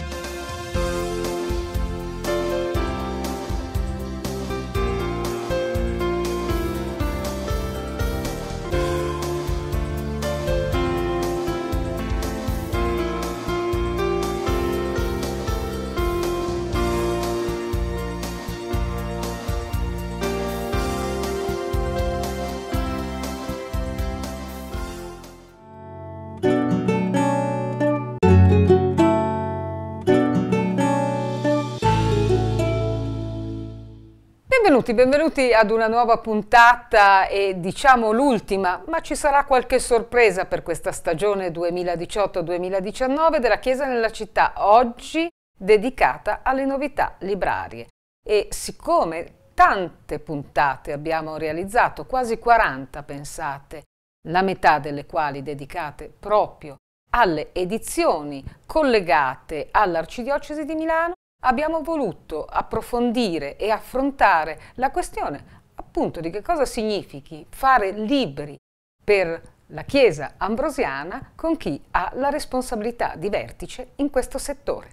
何 Benvenuti, benvenuti ad una nuova puntata e diciamo l'ultima, ma ci sarà qualche sorpresa per questa stagione 2018-2019 della Chiesa nella città, oggi dedicata alle novità librarie. E siccome tante puntate abbiamo realizzato, quasi 40 pensate, la metà delle quali dedicate proprio alle edizioni collegate all'Arcidiocesi di Milano, abbiamo voluto approfondire e affrontare la questione appunto di che cosa significhi fare libri per la Chiesa ambrosiana con chi ha la responsabilità di vertice in questo settore.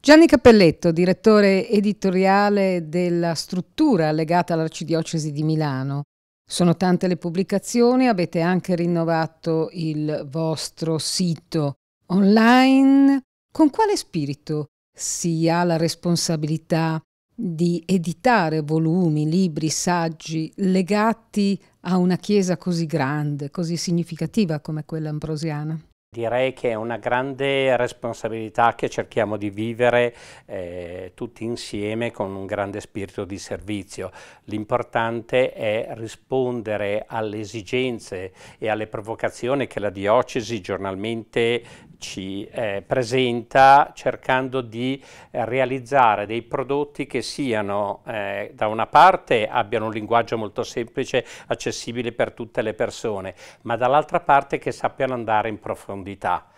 Gianni Cappelletto, direttore editoriale della struttura legata all'Arcidiocesi di Milano. Sono tante le pubblicazioni, avete anche rinnovato il vostro sito online. Con quale spirito si ha la responsabilità di editare volumi, libri, saggi legati a una chiesa così grande, così significativa come quella ambrosiana? Direi che è una grande responsabilità che cerchiamo di vivere eh, tutti insieme con un grande spirito di servizio. L'importante è rispondere alle esigenze e alle provocazioni che la diocesi giornalmente ci eh, presenta cercando di eh, realizzare dei prodotti che siano eh, da una parte abbiano un linguaggio molto semplice, accessibile per tutte le persone, ma dall'altra parte che sappiano andare in profondità.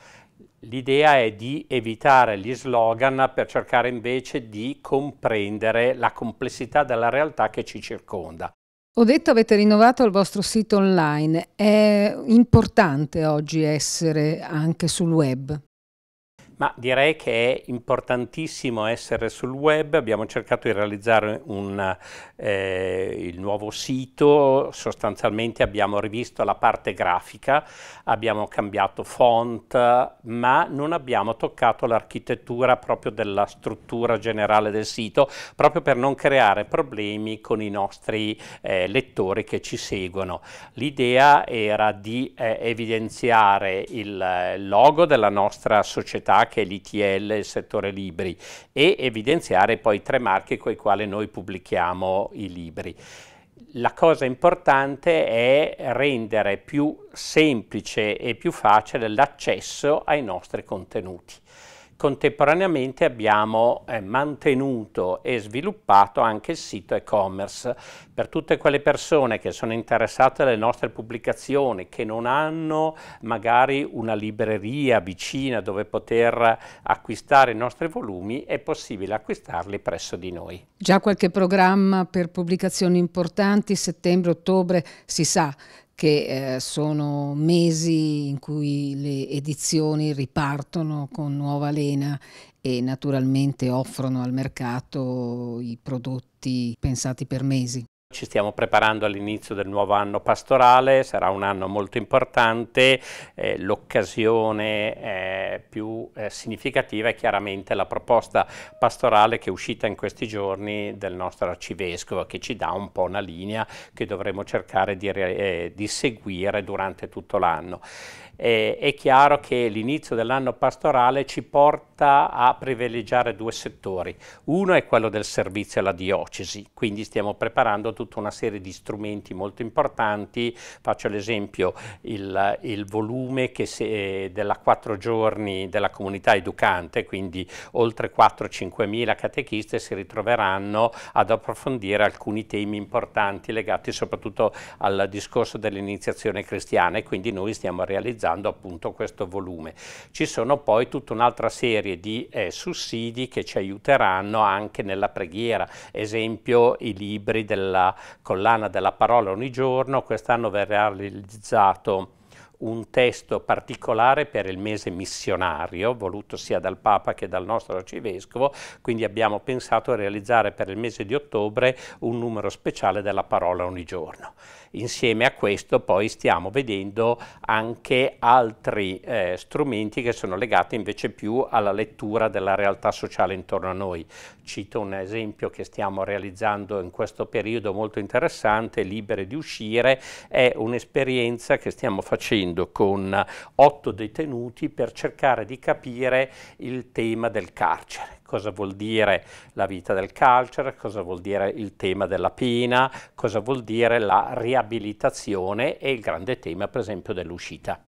L'idea è di evitare gli slogan per cercare invece di comprendere la complessità della realtà che ci circonda. Ho detto avete rinnovato il vostro sito online, è importante oggi essere anche sul web? Ma direi che è importantissimo essere sul web, abbiamo cercato di realizzare un, eh, il nuovo sito, sostanzialmente abbiamo rivisto la parte grafica, abbiamo cambiato font, ma non abbiamo toccato l'architettura proprio della struttura generale del sito, proprio per non creare problemi con i nostri eh, lettori che ci seguono. L'idea era di eh, evidenziare il eh, logo della nostra società che è l'ITL, il settore libri, e evidenziare poi tre marchi con i quali noi pubblichiamo i libri. La cosa importante è rendere più semplice e più facile l'accesso ai nostri contenuti. Contemporaneamente abbiamo eh, mantenuto e sviluppato anche il sito e-commerce per tutte quelle persone che sono interessate alle nostre pubblicazioni, che non hanno magari una libreria vicina dove poter acquistare i nostri volumi, è possibile acquistarli presso di noi. Già qualche programma per pubblicazioni importanti, settembre, ottobre, si sa, che eh, sono mesi in cui le edizioni ripartono con nuova lena e naturalmente offrono al mercato i prodotti pensati per mesi. Ci stiamo preparando all'inizio del nuovo anno pastorale, sarà un anno molto importante, eh, l'occasione eh, più eh, significativa è chiaramente la proposta pastorale che è uscita in questi giorni del nostro arcivescovo che ci dà un po' una linea che dovremo cercare di, eh, di seguire durante tutto l'anno. Eh, è chiaro che l'inizio dell'anno pastorale ci porta a privilegiare due settori, uno è quello del servizio alla diocesi, quindi stiamo preparando tutta una serie di strumenti molto importanti, faccio l'esempio il, il, volume se, eh, della quattro giorni della comunità educante, quindi oltre 4-5 mila catechiste si ritroveranno ad approfondire alcuni temi importanti legati soprattutto al discorso dell'iniziazione cristiana e quindi noi stiamo realizzando appunto questo volume. Ci sono poi tutta un'altra serie di eh, sussidi che ci aiuteranno anche nella preghiera, esempio i libri della collana della parola ogni giorno, quest'anno verrà realizzato un testo particolare per il mese missionario, voluto sia dal Papa che dal nostro arcivescovo, quindi abbiamo pensato a realizzare per il mese di ottobre un numero speciale della parola ogni giorno. Insieme a questo poi stiamo vedendo anche altri eh, strumenti che sono legati invece più alla lettura della realtà sociale intorno a noi. Cito un esempio che stiamo realizzando in questo periodo molto interessante, Libere di uscire, è un'esperienza che stiamo facendo facendo con otto detenuti per cercare di capire il tema del carcere. Cosa vuol dire la vita del carcere, cosa vuol dire il tema della pena, cosa vuol dire la riabilitazione e il grande tema per esempio dell'uscita.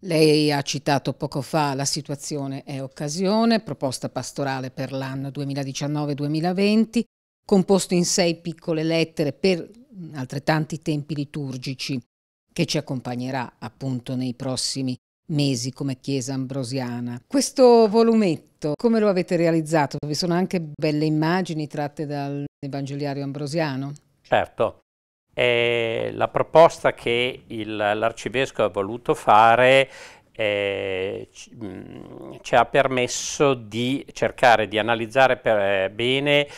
Lei ha citato poco fa la situazione è occasione, proposta pastorale per l'anno 2019-2020, composto in sei piccole lettere per altrettanti tempi liturgici che ci accompagnerà appunto nei prossimi mesi come chiesa ambrosiana. Questo volumetto, come lo avete realizzato? Vi sono anche belle immagini tratte dall'Evangeliario ambrosiano? Certo, eh, la proposta che l'arcivescovo ha voluto fare eh, ci, mh, ci, ha permesso di cercare di analizzare per, eh, bene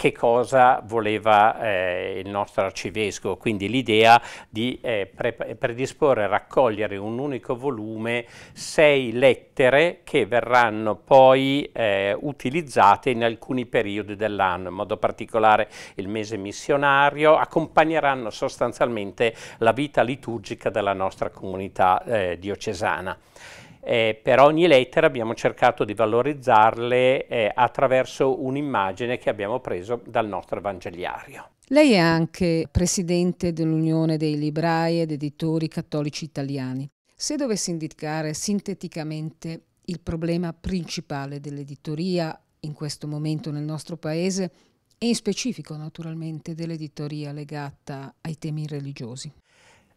che cosa voleva eh, il nostro arcivescovo, quindi l'idea di eh, predisporre, raccogliere in un unico volume sei lettere che verranno poi eh, utilizzate in alcuni periodi dell'anno, in modo particolare il mese missionario, accompagneranno sostanzialmente la vita liturgica della nostra comunità eh, diocesana. Eh, per ogni lettera abbiamo cercato di valorizzarle eh, attraverso un'immagine che abbiamo preso dal nostro evangeliario. Lei è anche presidente dell'Unione dei Librai ed Editori Cattolici Italiani. Se dovesse indicare sinteticamente il problema principale dell'editoria in questo momento nel nostro paese, e in specifico naturalmente dell'editoria legata ai temi religiosi.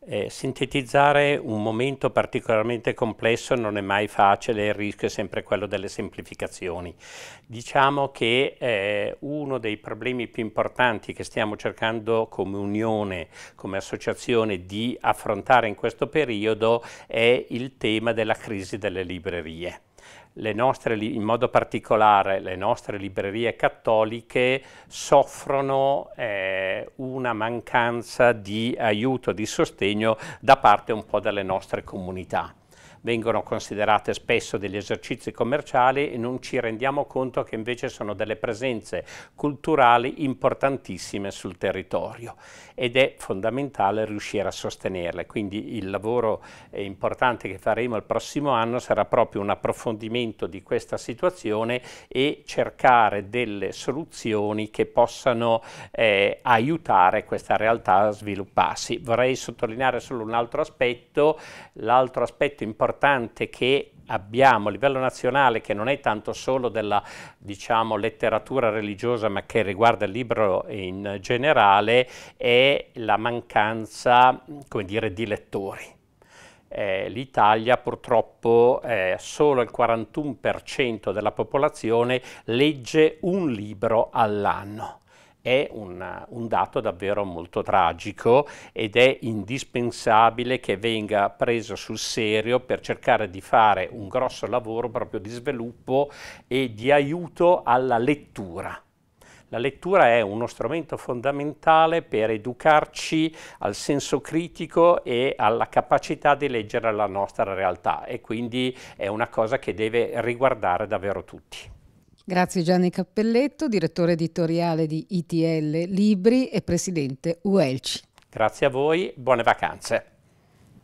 Eh, sintetizzare un momento particolarmente complesso non è mai facile, il rischio è sempre quello delle semplificazioni. Diciamo che eh, uno dei problemi più importanti che stiamo cercando come unione, come associazione di affrontare in questo periodo è il tema della crisi delle librerie nostre, in modo particolare le nostre librerie cattoliche, soffrono eh, una mancanza di aiuto, di sostegno da parte un po' delle nostre comunità vengono considerate spesso degli esercizi commerciali e non ci rendiamo conto che invece sono delle presenze culturali importantissime sul territorio ed è fondamentale riuscire a sostenerle. Quindi il lavoro eh, importante che faremo il prossimo anno sarà proprio un approfondimento di questa situazione e cercare delle soluzioni che possano eh, aiutare questa realtà a svilupparsi. Vorrei sottolineare solo un altro aspetto, l'altro aspetto importante importante che abbiamo a livello nazionale che non è tanto solo della diciamo, letteratura religiosa ma che riguarda il libro in generale è la mancanza dire, di lettori. Eh, l'Italia purtroppo eh, solo il 41% della popolazione legge un libro all'anno è un, un, dato davvero molto tragico ed è indispensabile che venga preso sul serio per cercare di fare un grosso lavoro proprio di sviluppo e di aiuto alla lettura. La lettura è uno strumento fondamentale per educarci al senso critico e alla capacità di leggere la nostra realtà e quindi è una cosa che deve riguardare davvero tutti. Grazie Gianni Cappelletto, direttore editoriale di ITL Libri e presidente Uelci. Grazie a voi, buone vacanze.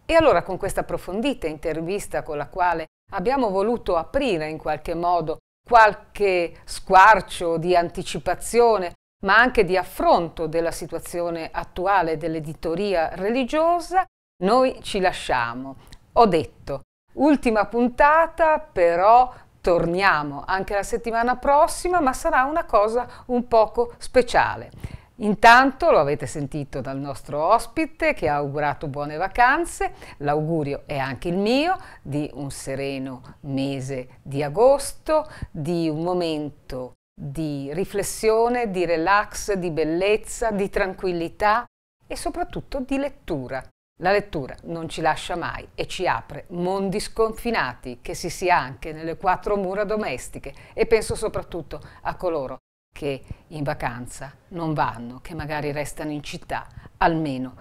E allora con questa approfondita intervista con la quale abbiamo voluto aprire in qualche modo qualche squarcio di anticipazione, ma anche di affronto della situazione attuale dell'editoria religiosa, noi ci lasciamo. Ho detto, ultima puntata, però torniamo anche la settimana prossima, ma sarà una cosa un poco speciale. Intanto lo avete sentito dal nostro ospite che ha augurato buone vacanze, l'augurio è anche il mio di un sereno mese di agosto, di un momento di riflessione, di relax, di bellezza, di tranquillità e soprattutto di lettura. La lettura non ci lascia mai e ci apre mondi sconfinati che si sia anche nelle quattro mura domestiche e penso soprattutto a coloro che in vacanza non vanno, che magari restano in città, almeno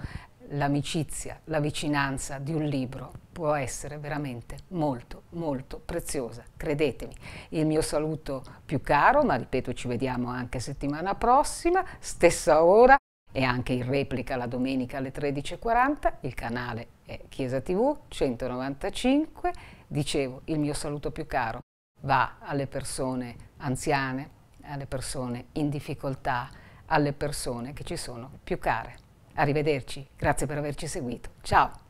l'amicizia, la vicinanza di un libro può essere veramente molto molto preziosa, credetemi. Il mio saluto più caro, ma ripeto ci vediamo anche settimana prossima, stessa ora, e anche in replica la domenica alle 13.40, il canale è Chiesa TV 195. Dicevo, il mio saluto più caro va alle persone anziane, alle persone in difficoltà, alle persone che ci sono più care. Arrivederci, grazie per averci seguito. Ciao!